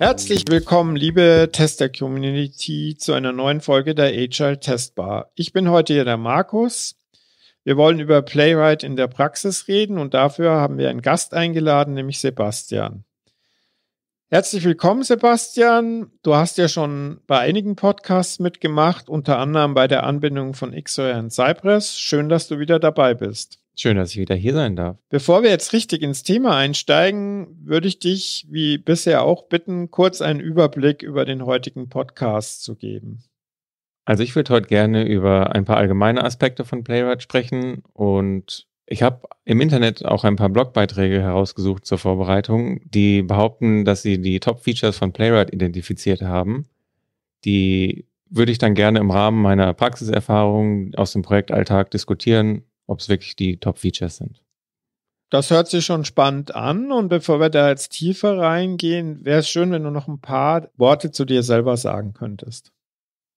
Herzlich willkommen, liebe Tester-Community, zu einer neuen Folge der Agile Testbar. Ich bin heute hier der Markus. Wir wollen über Playwright in der Praxis reden und dafür haben wir einen Gast eingeladen, nämlich Sebastian. Herzlich willkommen, Sebastian. Du hast ja schon bei einigen Podcasts mitgemacht, unter anderem bei der Anbindung von XOR in Cypress. Schön, dass du wieder dabei bist. Schön, dass ich wieder hier sein darf. Bevor wir jetzt richtig ins Thema einsteigen, würde ich dich, wie bisher auch, bitten, kurz einen Überblick über den heutigen Podcast zu geben. Also ich würde heute gerne über ein paar allgemeine Aspekte von Playwright sprechen und ich habe im Internet auch ein paar Blogbeiträge herausgesucht zur Vorbereitung, die behaupten, dass sie die Top-Features von Playwright identifiziert haben. Die würde ich dann gerne im Rahmen meiner Praxiserfahrung aus dem Projektalltag diskutieren, ob es wirklich die Top-Features sind. Das hört sich schon spannend an und bevor wir da jetzt tiefer reingehen, wäre es schön, wenn du noch ein paar Worte zu dir selber sagen könntest.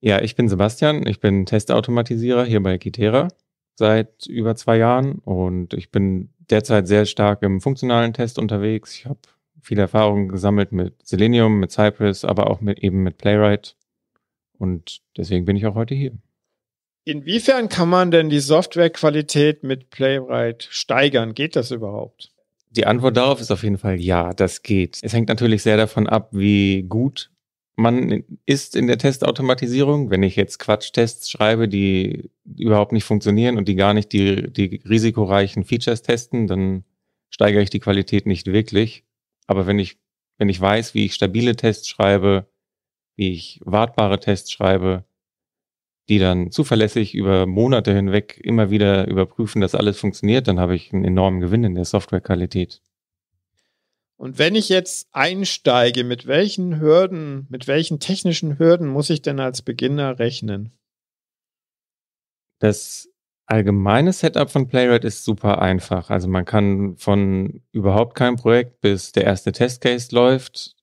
Ja, ich bin Sebastian, ich bin Testautomatisierer hier bei Kitera seit über zwei Jahren und ich bin derzeit sehr stark im funktionalen Test unterwegs. Ich habe viele Erfahrungen gesammelt mit Selenium, mit Cypress, aber auch mit, eben mit Playwright und deswegen bin ich auch heute hier. Inwiefern kann man denn die Softwarequalität mit Playwright steigern? Geht das überhaupt? Die Antwort darauf ist auf jeden Fall ja, das geht. Es hängt natürlich sehr davon ab, wie gut man ist in der Testautomatisierung, wenn ich jetzt Quatschtests schreibe, die überhaupt nicht funktionieren und die gar nicht die, die risikoreichen Features testen, dann steigere ich die Qualität nicht wirklich. Aber wenn ich, wenn ich weiß, wie ich stabile Tests schreibe, wie ich wartbare Tests schreibe, die dann zuverlässig über Monate hinweg immer wieder überprüfen, dass alles funktioniert, dann habe ich einen enormen Gewinn in der Softwarequalität. Und wenn ich jetzt einsteige, mit welchen Hürden, mit welchen technischen Hürden muss ich denn als Beginner rechnen? Das allgemeine Setup von Playwright ist super einfach. Also man kann von überhaupt keinem Projekt bis der erste Testcase läuft,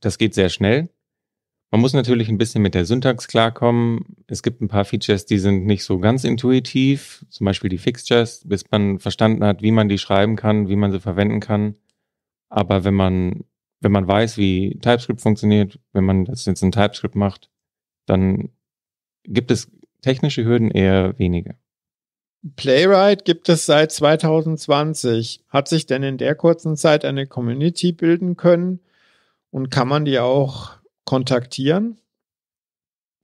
das geht sehr schnell. Man muss natürlich ein bisschen mit der Syntax klarkommen. Es gibt ein paar Features, die sind nicht so ganz intuitiv, zum Beispiel die Fixtures, bis man verstanden hat, wie man die schreiben kann, wie man sie verwenden kann. Aber wenn man, wenn man weiß, wie TypeScript funktioniert, wenn man das jetzt in TypeScript macht, dann gibt es technische Hürden eher wenige. Playwright gibt es seit 2020. Hat sich denn in der kurzen Zeit eine Community bilden können und kann man die auch kontaktieren?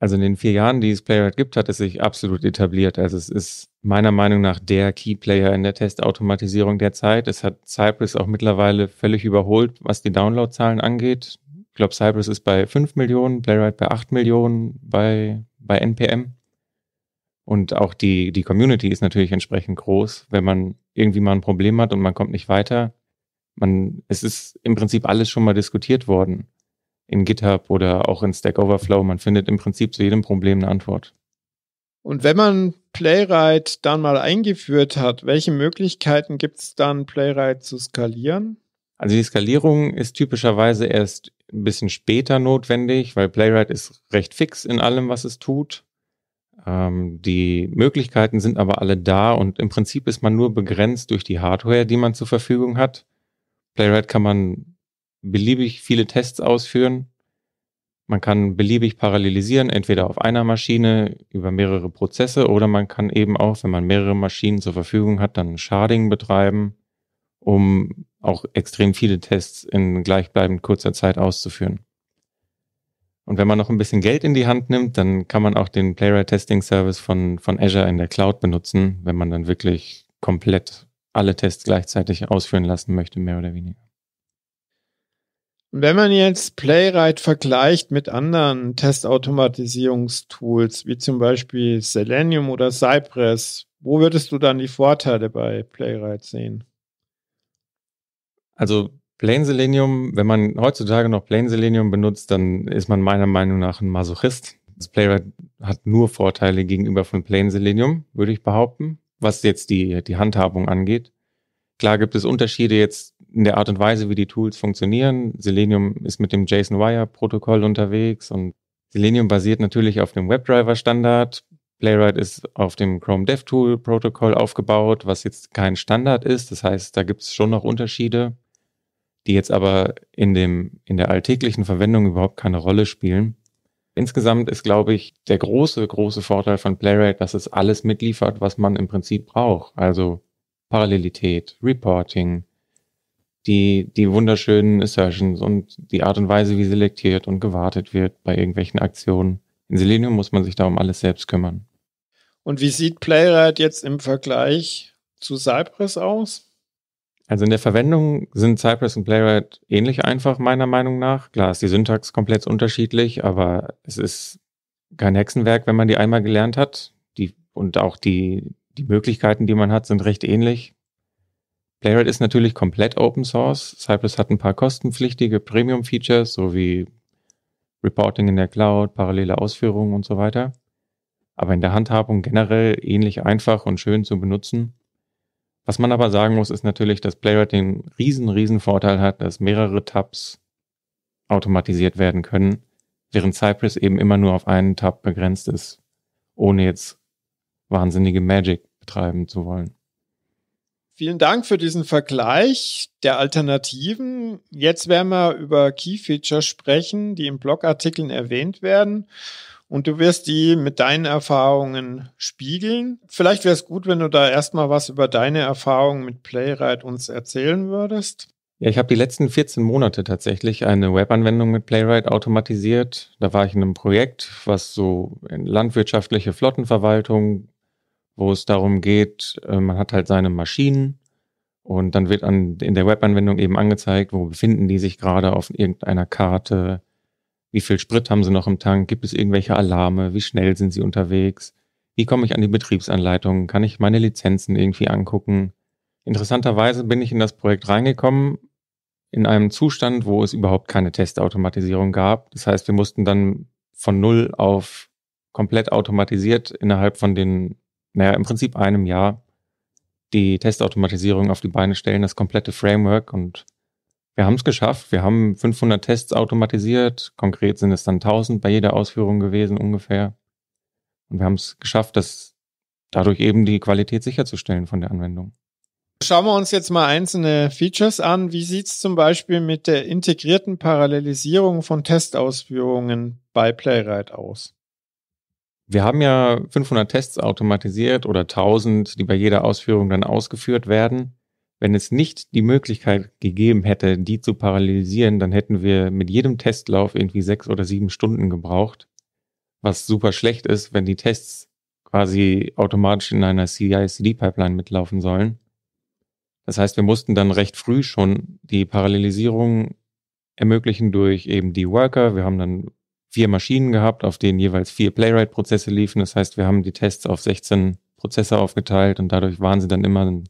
also in den vier Jahren, die es Playwright gibt, hat es sich absolut etabliert. Also es ist meiner Meinung nach der Keyplayer in der Testautomatisierung der Zeit. Es hat Cypress auch mittlerweile völlig überholt, was die Downloadzahlen angeht. Ich glaube, Cypress ist bei 5 Millionen, Playwright bei 8 Millionen bei, bei NPM. Und auch die, die Community ist natürlich entsprechend groß. Wenn man irgendwie mal ein Problem hat und man kommt nicht weiter, man, es ist im Prinzip alles schon mal diskutiert worden in GitHub oder auch in Stack Overflow. Man findet im Prinzip zu jedem Problem eine Antwort. Und wenn man Playwright dann mal eingeführt hat, welche Möglichkeiten gibt es dann, Playwright zu skalieren? Also die Skalierung ist typischerweise erst ein bisschen später notwendig, weil Playwright ist recht fix in allem, was es tut. Ähm, die Möglichkeiten sind aber alle da und im Prinzip ist man nur begrenzt durch die Hardware, die man zur Verfügung hat. Playwright kann man beliebig viele Tests ausführen. Man kann beliebig parallelisieren, entweder auf einer Maschine über mehrere Prozesse oder man kann eben auch, wenn man mehrere Maschinen zur Verfügung hat, dann Sharding betreiben, um auch extrem viele Tests in gleichbleibend kurzer Zeit auszuführen. Und wenn man noch ein bisschen Geld in die Hand nimmt, dann kann man auch den Playwright Testing Service von, von Azure in der Cloud benutzen, wenn man dann wirklich komplett alle Tests gleichzeitig ausführen lassen möchte, mehr oder weniger. Wenn man jetzt Playwright vergleicht mit anderen Testautomatisierungstools, wie zum Beispiel Selenium oder Cypress, wo würdest du dann die Vorteile bei Playwright sehen? Also Plain Selenium, wenn man heutzutage noch Plain Selenium benutzt, dann ist man meiner Meinung nach ein Masochist. Das Playwright hat nur Vorteile gegenüber von Plain Selenium, würde ich behaupten, was jetzt die, die Handhabung angeht. Klar gibt es Unterschiede jetzt in der Art und Weise, wie die Tools funktionieren. Selenium ist mit dem JSON-Wire-Protokoll unterwegs und Selenium basiert natürlich auf dem WebDriver-Standard. Playwright ist auf dem Chrome DevTool-Protokoll aufgebaut, was jetzt kein Standard ist. Das heißt, da gibt es schon noch Unterschiede, die jetzt aber in, dem, in der alltäglichen Verwendung überhaupt keine Rolle spielen. Insgesamt ist, glaube ich, der große, große Vorteil von Playwright, dass es alles mitliefert, was man im Prinzip braucht. Also Parallelität, Reporting, die, die wunderschönen Assertions und die Art und Weise, wie selektiert und gewartet wird bei irgendwelchen Aktionen. In Selenium muss man sich da um alles selbst kümmern. Und wie sieht Playwright jetzt im Vergleich zu Cypress aus? Also in der Verwendung sind Cypress und Playwright ähnlich einfach, meiner Meinung nach. Klar ist die Syntax komplett unterschiedlich, aber es ist kein Hexenwerk, wenn man die einmal gelernt hat. Die, und auch die, die Möglichkeiten, die man hat, sind recht ähnlich. Playwright ist natürlich komplett Open Source. Cypress hat ein paar kostenpflichtige Premium-Features, so wie Reporting in der Cloud, parallele Ausführungen und so weiter. Aber in der Handhabung generell ähnlich einfach und schön zu benutzen. Was man aber sagen muss, ist natürlich, dass Playwright den riesen, riesen Vorteil hat, dass mehrere Tabs automatisiert werden können, während Cypress eben immer nur auf einen Tab begrenzt ist, ohne jetzt wahnsinnige Magic betreiben zu wollen. Vielen Dank für diesen Vergleich der Alternativen. Jetzt werden wir über Key Features sprechen, die in Blogartikeln erwähnt werden. Und du wirst die mit deinen Erfahrungen spiegeln. Vielleicht wäre es gut, wenn du da erstmal was über deine Erfahrungen mit Playwright uns erzählen würdest. Ja, ich habe die letzten 14 Monate tatsächlich eine Webanwendung mit Playwright automatisiert. Da war ich in einem Projekt, was so in landwirtschaftliche Flottenverwaltung wo es darum geht, äh, man hat halt seine Maschinen und dann wird an, in der Webanwendung eben angezeigt, wo befinden die sich gerade auf irgendeiner Karte, wie viel Sprit haben sie noch im Tank, gibt es irgendwelche Alarme, wie schnell sind sie unterwegs, wie komme ich an die Betriebsanleitung, kann ich meine Lizenzen irgendwie angucken. Interessanterweise bin ich in das Projekt reingekommen in einem Zustand, wo es überhaupt keine Testautomatisierung gab. Das heißt, wir mussten dann von null auf komplett automatisiert innerhalb von den naja, im Prinzip einem Jahr die Testautomatisierung auf die Beine stellen, das komplette Framework. Und wir haben es geschafft. Wir haben 500 Tests automatisiert. Konkret sind es dann 1000 bei jeder Ausführung gewesen ungefähr. Und wir haben es geschafft, das dadurch eben die Qualität sicherzustellen von der Anwendung. Schauen wir uns jetzt mal einzelne Features an. Wie sieht es zum Beispiel mit der integrierten Parallelisierung von Testausführungen bei Playwright aus? Wir haben ja 500 Tests automatisiert oder 1000, die bei jeder Ausführung dann ausgeführt werden. Wenn es nicht die Möglichkeit gegeben hätte, die zu parallelisieren, dann hätten wir mit jedem Testlauf irgendwie sechs oder sieben Stunden gebraucht, was super schlecht ist, wenn die Tests quasi automatisch in einer CI-CD-Pipeline mitlaufen sollen. Das heißt, wir mussten dann recht früh schon die Parallelisierung ermöglichen durch eben die Worker. Wir haben dann vier Maschinen gehabt, auf denen jeweils vier Playwright-Prozesse liefen. Das heißt, wir haben die Tests auf 16 Prozesse aufgeteilt und dadurch waren sie dann immer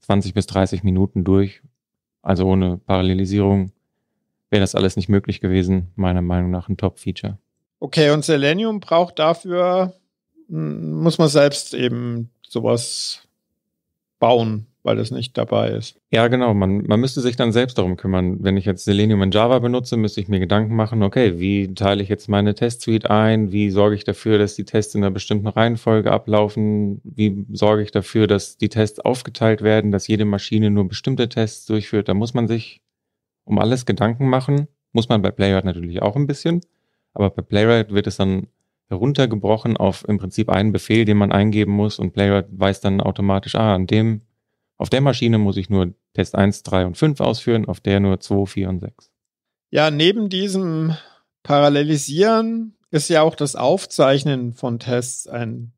20 bis 30 Minuten durch. Also ohne Parallelisierung wäre das alles nicht möglich gewesen. Meiner Meinung nach ein Top-Feature. Okay, und Selenium braucht dafür, hm, muss man selbst eben sowas bauen weil das nicht dabei ist. Ja, genau. Man, man müsste sich dann selbst darum kümmern. Wenn ich jetzt Selenium in Java benutze, müsste ich mir Gedanken machen, okay, wie teile ich jetzt meine Testsuite ein? Wie sorge ich dafür, dass die Tests in einer bestimmten Reihenfolge ablaufen? Wie sorge ich dafür, dass die Tests aufgeteilt werden, dass jede Maschine nur bestimmte Tests durchführt? Da muss man sich um alles Gedanken machen. Muss man bei Playwright natürlich auch ein bisschen. Aber bei Playwright wird es dann heruntergebrochen auf im Prinzip einen Befehl, den man eingeben muss und Playwright weiß dann automatisch, ah, an dem auf der Maschine muss ich nur Test 1, 3 und 5 ausführen, auf der nur 2, 4 und 6. Ja, neben diesem Parallelisieren ist ja auch das Aufzeichnen von Tests ein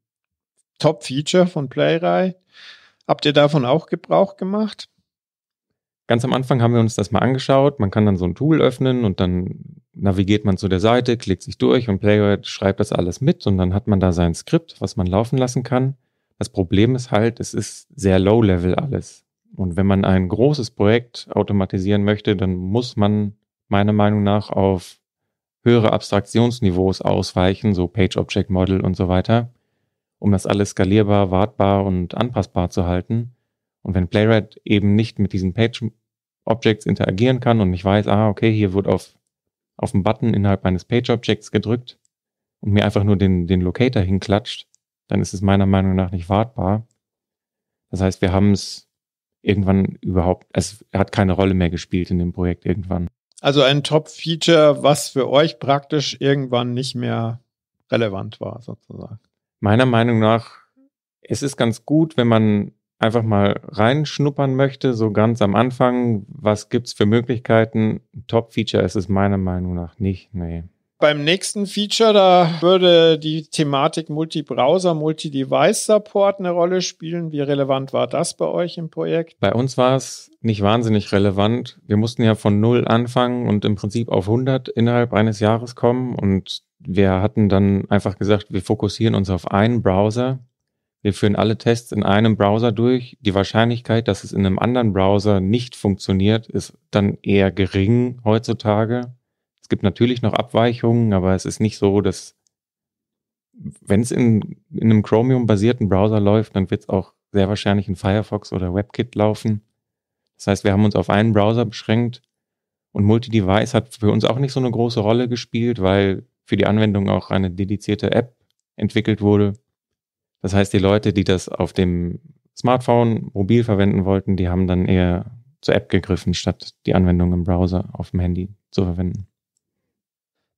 Top-Feature von Playwright. Habt ihr davon auch Gebrauch gemacht? Ganz am Anfang haben wir uns das mal angeschaut. Man kann dann so ein Tool öffnen und dann navigiert man zu der Seite, klickt sich durch und Playwright schreibt das alles mit und dann hat man da sein Skript, was man laufen lassen kann. Das Problem ist halt, es ist sehr low-level alles. Und wenn man ein großes Projekt automatisieren möchte, dann muss man meiner Meinung nach auf höhere Abstraktionsniveaus ausweichen, so Page-Object-Model und so weiter, um das alles skalierbar, wartbar und anpassbar zu halten. Und wenn Playwright eben nicht mit diesen Page-Objects interagieren kann und ich weiß, ah, okay, hier wird auf, auf einen Button innerhalb meines Page-Objects gedrückt und mir einfach nur den, den Locator hinklatscht, dann ist es meiner Meinung nach nicht wartbar. Das heißt, wir haben es irgendwann überhaupt, es hat keine Rolle mehr gespielt in dem Projekt irgendwann. Also ein Top-Feature, was für euch praktisch irgendwann nicht mehr relevant war, sozusagen. Meiner Meinung nach, es ist ganz gut, wenn man einfach mal reinschnuppern möchte, so ganz am Anfang, was gibt's für Möglichkeiten? Top-Feature ist es meiner Meinung nach nicht, nee. Beim nächsten Feature, da würde die Thematik Multi-Browser, Multi-Device-Support eine Rolle spielen. Wie relevant war das bei euch im Projekt? Bei uns war es nicht wahnsinnig relevant. Wir mussten ja von null anfangen und im Prinzip auf 100 innerhalb eines Jahres kommen. Und wir hatten dann einfach gesagt, wir fokussieren uns auf einen Browser. Wir führen alle Tests in einem Browser durch. Die Wahrscheinlichkeit, dass es in einem anderen Browser nicht funktioniert, ist dann eher gering heutzutage. Es gibt natürlich noch Abweichungen, aber es ist nicht so, dass wenn es in, in einem Chromium-basierten Browser läuft, dann wird es auch sehr wahrscheinlich in Firefox oder WebKit laufen. Das heißt, wir haben uns auf einen Browser beschränkt und Multi-Device hat für uns auch nicht so eine große Rolle gespielt, weil für die Anwendung auch eine dedizierte App entwickelt wurde. Das heißt, die Leute, die das auf dem Smartphone mobil verwenden wollten, die haben dann eher zur App gegriffen, statt die Anwendung im Browser auf dem Handy zu verwenden.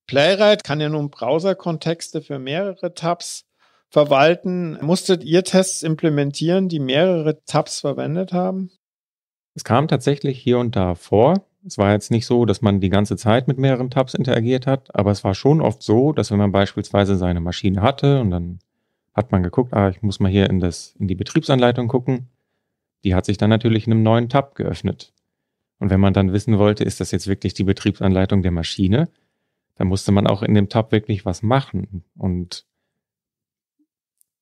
Playwright kann ja nun Browser-Kontexte für mehrere Tabs verwalten. Musstet ihr Tests implementieren, die mehrere Tabs verwendet haben? Es kam tatsächlich hier und da vor. Es war jetzt nicht so, dass man die ganze Zeit mit mehreren Tabs interagiert hat, aber es war schon oft so, dass wenn man beispielsweise seine Maschine hatte und dann hat man geguckt, ah, ich muss mal hier in, das, in die Betriebsanleitung gucken, die hat sich dann natürlich in einem neuen Tab geöffnet. Und wenn man dann wissen wollte, ist das jetzt wirklich die Betriebsanleitung der Maschine, da musste man auch in dem Tab wirklich was machen. Und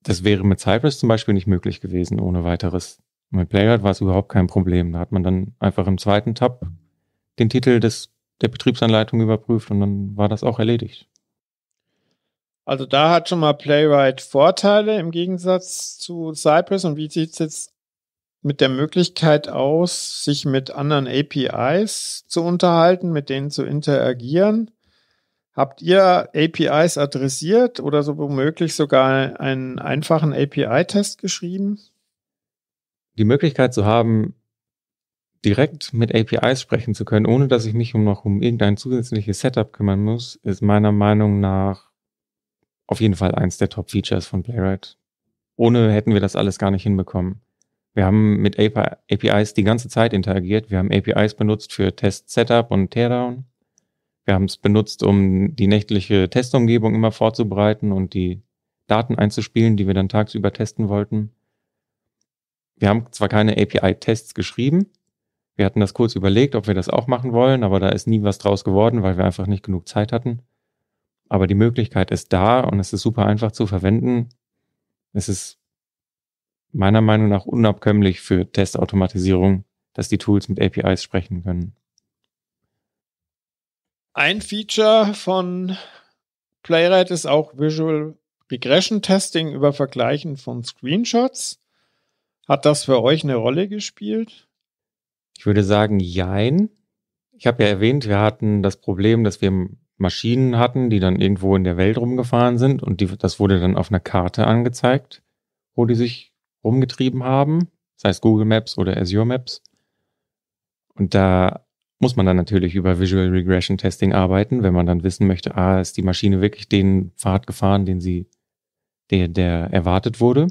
das wäre mit Cypress zum Beispiel nicht möglich gewesen, ohne weiteres. Mit Playwright war es überhaupt kein Problem. Da hat man dann einfach im zweiten Tab den Titel des, der Betriebsanleitung überprüft und dann war das auch erledigt. Also da hat schon mal Playwright Vorteile im Gegensatz zu Cypress. Und wie sieht es jetzt mit der Möglichkeit aus, sich mit anderen APIs zu unterhalten, mit denen zu interagieren? Habt ihr APIs adressiert oder so womöglich sogar einen einfachen API-Test geschrieben? Die Möglichkeit zu haben, direkt mit APIs sprechen zu können, ohne dass ich mich um noch um irgendein zusätzliches Setup kümmern muss, ist meiner Meinung nach auf jeden Fall eins der Top-Features von Playwright. Ohne hätten wir das alles gar nicht hinbekommen. Wir haben mit APIs die ganze Zeit interagiert. Wir haben APIs benutzt für Test-Setup und Teardown. Wir haben es benutzt, um die nächtliche Testumgebung immer vorzubereiten und die Daten einzuspielen, die wir dann tagsüber testen wollten. Wir haben zwar keine API-Tests geschrieben, wir hatten das kurz überlegt, ob wir das auch machen wollen, aber da ist nie was draus geworden, weil wir einfach nicht genug Zeit hatten. Aber die Möglichkeit ist da und es ist super einfach zu verwenden. Es ist meiner Meinung nach unabkömmlich für Testautomatisierung, dass die Tools mit APIs sprechen können. Ein Feature von Playwright ist auch Visual Regression Testing über Vergleichen von Screenshots. Hat das für euch eine Rolle gespielt? Ich würde sagen, jein. Ich habe ja erwähnt, wir hatten das Problem, dass wir Maschinen hatten, die dann irgendwo in der Welt rumgefahren sind und die, das wurde dann auf einer Karte angezeigt, wo die sich rumgetrieben haben, sei es Google Maps oder Azure Maps. Und da muss man dann natürlich über Visual Regression Testing arbeiten, wenn man dann wissen möchte, ah, ist die Maschine wirklich den Pfad gefahren, den sie, der, der erwartet wurde.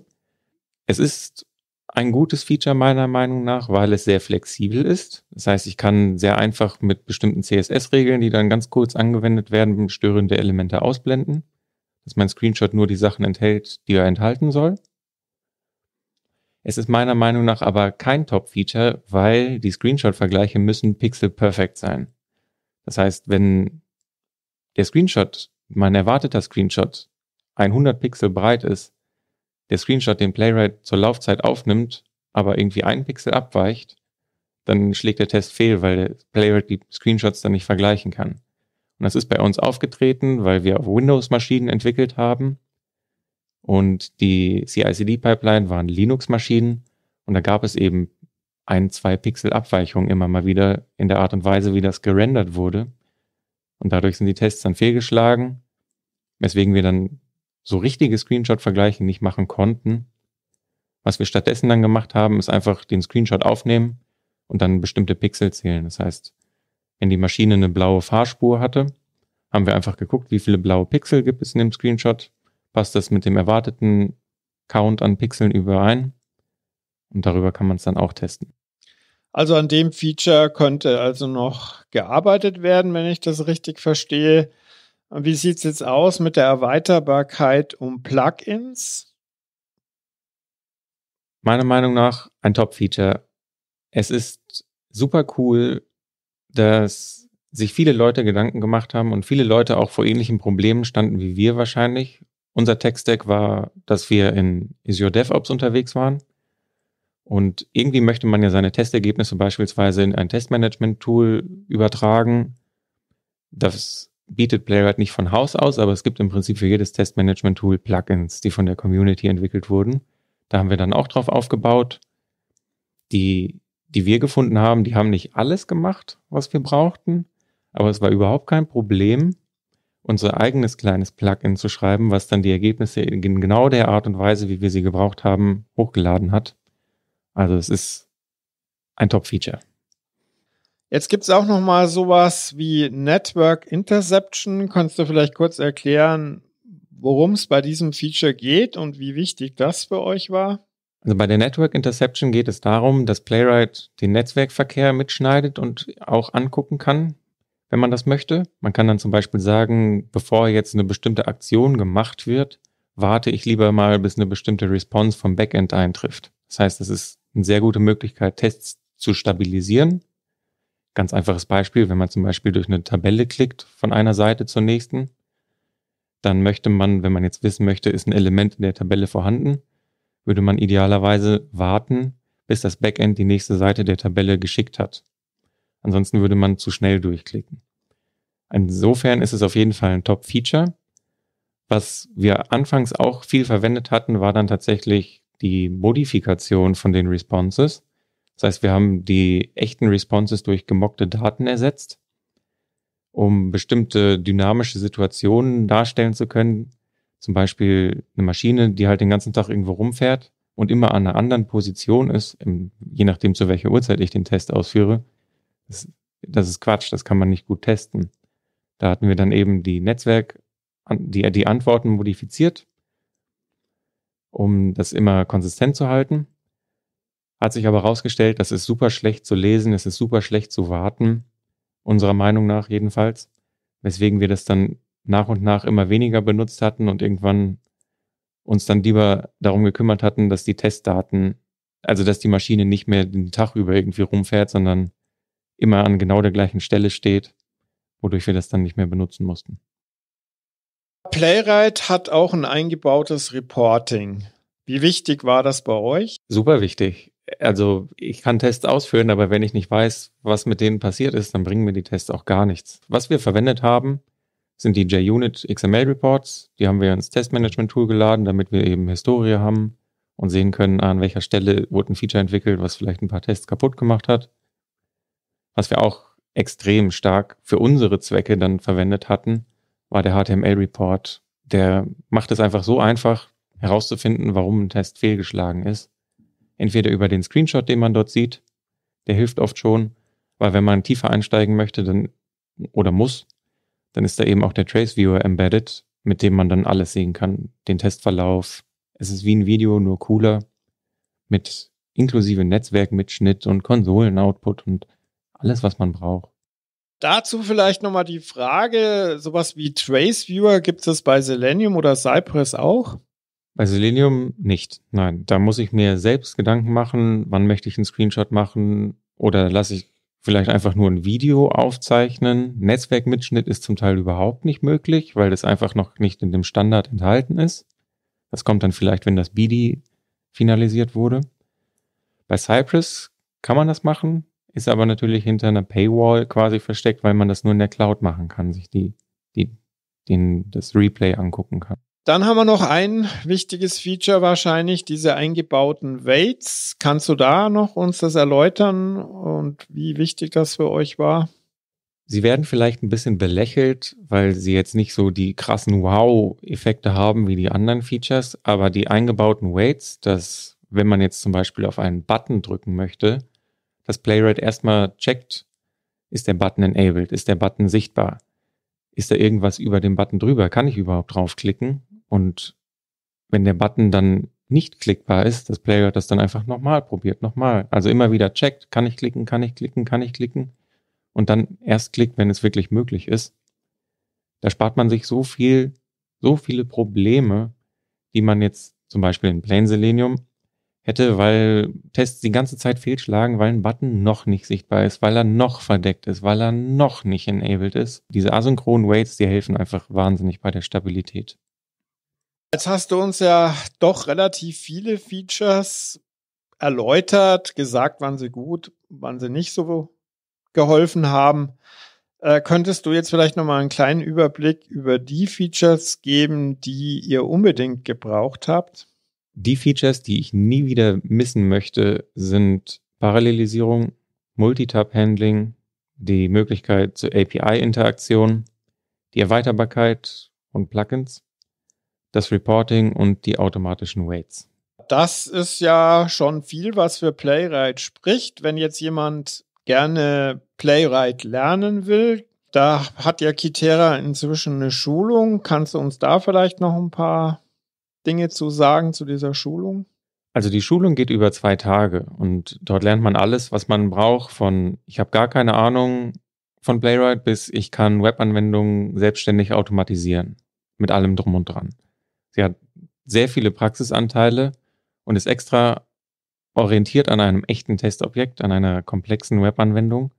Es ist ein gutes Feature meiner Meinung nach, weil es sehr flexibel ist. Das heißt, ich kann sehr einfach mit bestimmten CSS-Regeln, die dann ganz kurz angewendet werden, störende Elemente ausblenden, dass mein Screenshot nur die Sachen enthält, die er enthalten soll. Es ist meiner Meinung nach aber kein Top-Feature, weil die Screenshot-Vergleiche müssen pixel-perfekt sein. Das heißt, wenn der Screenshot, mein erwarteter Screenshot, 100 Pixel breit ist, der Screenshot den Playwright zur Laufzeit aufnimmt, aber irgendwie ein Pixel abweicht, dann schlägt der Test fehl, weil der Playrate die Screenshots dann nicht vergleichen kann. Und das ist bei uns aufgetreten, weil wir auf Windows-Maschinen entwickelt haben und die CICD-Pipeline waren Linux-Maschinen und da gab es eben ein, zwei Pixel Abweichungen immer mal wieder in der Art und Weise, wie das gerendert wurde. Und dadurch sind die Tests dann fehlgeschlagen, weswegen wir dann so richtige Screenshot-Vergleiche nicht machen konnten. Was wir stattdessen dann gemacht haben, ist einfach den Screenshot aufnehmen und dann bestimmte Pixel zählen. Das heißt, wenn die Maschine eine blaue Fahrspur hatte, haben wir einfach geguckt, wie viele blaue Pixel gibt es in dem Screenshot passt das mit dem erwarteten Count an Pixeln überein. Und darüber kann man es dann auch testen. Also an dem Feature könnte also noch gearbeitet werden, wenn ich das richtig verstehe. Wie sieht es jetzt aus mit der Erweiterbarkeit um Plugins? Meiner Meinung nach ein Top-Feature. Es ist super cool, dass sich viele Leute Gedanken gemacht haben und viele Leute auch vor ähnlichen Problemen standen wie wir wahrscheinlich unser Tech-Stack war, dass wir in Azure DevOps unterwegs waren. Und irgendwie möchte man ja seine Testergebnisse beispielsweise in ein Testmanagement-Tool übertragen. Das bietet Playwright halt nicht von Haus aus, aber es gibt im Prinzip für jedes Testmanagement-Tool Plugins, die von der Community entwickelt wurden. Da haben wir dann auch drauf aufgebaut. Die, die wir gefunden haben, die haben nicht alles gemacht, was wir brauchten, aber es war überhaupt kein Problem, unser eigenes kleines Plugin zu schreiben, was dann die Ergebnisse in genau der Art und Weise, wie wir sie gebraucht haben, hochgeladen hat. Also es ist ein Top-Feature. Jetzt gibt es auch noch mal sowas wie Network Interception. Kannst du vielleicht kurz erklären, worum es bei diesem Feature geht und wie wichtig das für euch war? Also bei der Network Interception geht es darum, dass Playwright den Netzwerkverkehr mitschneidet und auch angucken kann, wenn man das möchte. Man kann dann zum Beispiel sagen, bevor jetzt eine bestimmte Aktion gemacht wird, warte ich lieber mal, bis eine bestimmte Response vom Backend eintrifft. Das heißt, es ist eine sehr gute Möglichkeit, Tests zu stabilisieren. Ganz einfaches Beispiel, wenn man zum Beispiel durch eine Tabelle klickt von einer Seite zur nächsten, dann möchte man, wenn man jetzt wissen möchte, ist ein Element in der Tabelle vorhanden, würde man idealerweise warten, bis das Backend die nächste Seite der Tabelle geschickt hat. Ansonsten würde man zu schnell durchklicken. Insofern ist es auf jeden Fall ein Top-Feature. Was wir anfangs auch viel verwendet hatten, war dann tatsächlich die Modifikation von den Responses. Das heißt, wir haben die echten Responses durch gemockte Daten ersetzt, um bestimmte dynamische Situationen darstellen zu können. Zum Beispiel eine Maschine, die halt den ganzen Tag irgendwo rumfährt und immer an einer anderen Position ist, je nachdem zu welcher Uhrzeit ich den Test ausführe, das, das ist Quatsch, das kann man nicht gut testen. Da hatten wir dann eben die Netzwerk, die, die Antworten modifiziert, um das immer konsistent zu halten. Hat sich aber herausgestellt, das ist super schlecht zu lesen, es ist super schlecht zu warten, unserer Meinung nach jedenfalls, weswegen wir das dann nach und nach immer weniger benutzt hatten und irgendwann uns dann lieber darum gekümmert hatten, dass die Testdaten, also dass die Maschine nicht mehr den Tag über irgendwie rumfährt, sondern immer an genau der gleichen Stelle steht, wodurch wir das dann nicht mehr benutzen mussten. Playwright hat auch ein eingebautes Reporting. Wie wichtig war das bei euch? Super wichtig. Also ich kann Tests ausführen, aber wenn ich nicht weiß, was mit denen passiert ist, dann bringen mir die Tests auch gar nichts. Was wir verwendet haben, sind die JUnit XML Reports. Die haben wir ins Testmanagement Tool geladen, damit wir eben Historie haben und sehen können, an welcher Stelle wurde ein Feature entwickelt, was vielleicht ein paar Tests kaputt gemacht hat was wir auch extrem stark für unsere Zwecke dann verwendet hatten, war der HTML-Report. Der macht es einfach so einfach herauszufinden, warum ein Test fehlgeschlagen ist. Entweder über den Screenshot, den man dort sieht, der hilft oft schon, weil wenn man tiefer einsteigen möchte, dann oder muss, dann ist da eben auch der Trace Viewer embedded, mit dem man dann alles sehen kann, den Testverlauf. Es ist wie ein Video, nur cooler, mit inklusive Netzwerkmitschnitt und Konsolen-Output und alles, was man braucht. Dazu vielleicht nochmal die Frage, sowas wie Trace Viewer gibt es bei Selenium oder Cypress auch? Bei Selenium nicht. Nein, da muss ich mir selbst Gedanken machen, wann möchte ich einen Screenshot machen oder lasse ich vielleicht einfach nur ein Video aufzeichnen. Netzwerkmitschnitt ist zum Teil überhaupt nicht möglich, weil das einfach noch nicht in dem Standard enthalten ist. Das kommt dann vielleicht, wenn das BD finalisiert wurde. Bei Cypress kann man das machen, ist aber natürlich hinter einer Paywall quasi versteckt, weil man das nur in der Cloud machen kann, sich die, die, den, das Replay angucken kann. Dann haben wir noch ein wichtiges Feature wahrscheinlich, diese eingebauten Weights. Kannst du da noch uns das erläutern und wie wichtig das für euch war? Sie werden vielleicht ein bisschen belächelt, weil sie jetzt nicht so die krassen Wow-Effekte haben wie die anderen Features, aber die eingebauten Weights, dass wenn man jetzt zum Beispiel auf einen Button drücken möchte, dass Playwright erstmal checkt, ist der Button enabled, ist der Button sichtbar, ist da irgendwas über dem Button drüber, kann ich überhaupt draufklicken? Und wenn der Button dann nicht klickbar ist, dass Playwright das dann einfach nochmal probiert, nochmal. Also immer wieder checkt, kann ich klicken, kann ich klicken, kann ich klicken. Und dann erst klickt, wenn es wirklich möglich ist. Da spart man sich so viel, so viele Probleme, die man jetzt zum Beispiel in Plain Selenium hätte, weil Tests die ganze Zeit fehlschlagen, weil ein Button noch nicht sichtbar ist, weil er noch verdeckt ist, weil er noch nicht enabled ist. Diese asynchronen Waits, die helfen einfach wahnsinnig bei der Stabilität. Jetzt hast du uns ja doch relativ viele Features erläutert, gesagt, wann sie gut, wann sie nicht so geholfen haben. Äh, könntest du jetzt vielleicht nochmal einen kleinen Überblick über die Features geben, die ihr unbedingt gebraucht habt? Die Features, die ich nie wieder missen möchte, sind Parallelisierung, Multitab-Handling, die Möglichkeit zur API-Interaktion, die Erweiterbarkeit und Plugins, das Reporting und die automatischen Weights. Das ist ja schon viel, was für Playwright spricht. Wenn jetzt jemand gerne Playwright lernen will, da hat ja Kitera inzwischen eine Schulung. Kannst du uns da vielleicht noch ein paar Dinge zu sagen zu dieser Schulung? Also die Schulung geht über zwei Tage und dort lernt man alles, was man braucht von ich habe gar keine Ahnung von Playwright bis ich kann Webanwendungen selbstständig automatisieren mit allem drum und dran. Sie hat sehr viele Praxisanteile und ist extra orientiert an einem echten Testobjekt, an einer komplexen Webanwendung,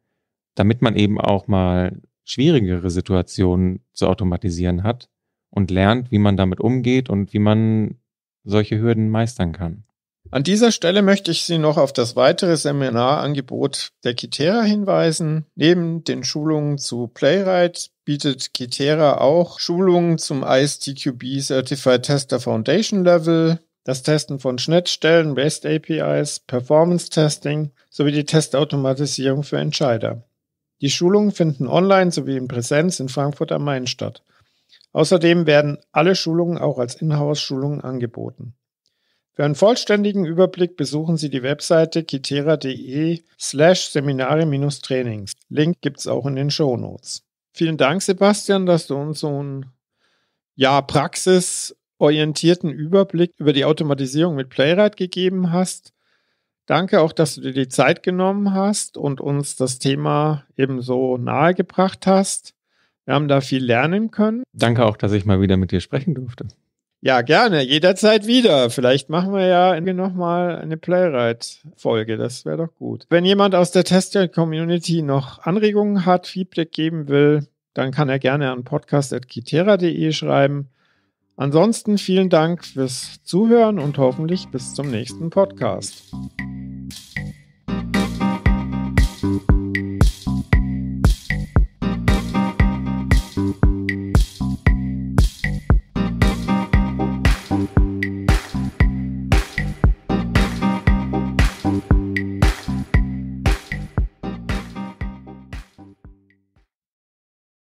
damit man eben auch mal schwierigere Situationen zu automatisieren hat und lernt, wie man damit umgeht und wie man solche Hürden meistern kann. An dieser Stelle möchte ich Sie noch auf das weitere Seminarangebot der Kitera hinweisen. Neben den Schulungen zu Playwright bietet Kitera auch Schulungen zum ISTQB Certified Tester Foundation Level, das Testen von Schnittstellen, REST APIs, Performance Testing sowie die Testautomatisierung für Entscheider. Die Schulungen finden online sowie in Präsenz in Frankfurt am Main statt. Außerdem werden alle Schulungen auch als Inhouse-Schulungen angeboten. Für einen vollständigen Überblick besuchen Sie die Webseite kitera.de slash Seminare-Trainings. Link gibt es auch in den Show Notes. Vielen Dank, Sebastian, dass du uns so einen ja, praxisorientierten Überblick über die Automatisierung mit Playwright gegeben hast. Danke auch, dass du dir die Zeit genommen hast und uns das Thema ebenso nahegebracht hast. Wir haben da viel lernen können. Danke auch, dass ich mal wieder mit dir sprechen durfte. Ja, gerne, jederzeit wieder. Vielleicht machen wir ja nochmal eine Playwright-Folge. Das wäre doch gut. Wenn jemand aus der Testgeld-Community noch Anregungen hat, Feedback geben will, dann kann er gerne an podcast.kitera.de schreiben. Ansonsten vielen Dank fürs Zuhören und hoffentlich bis zum nächsten Podcast.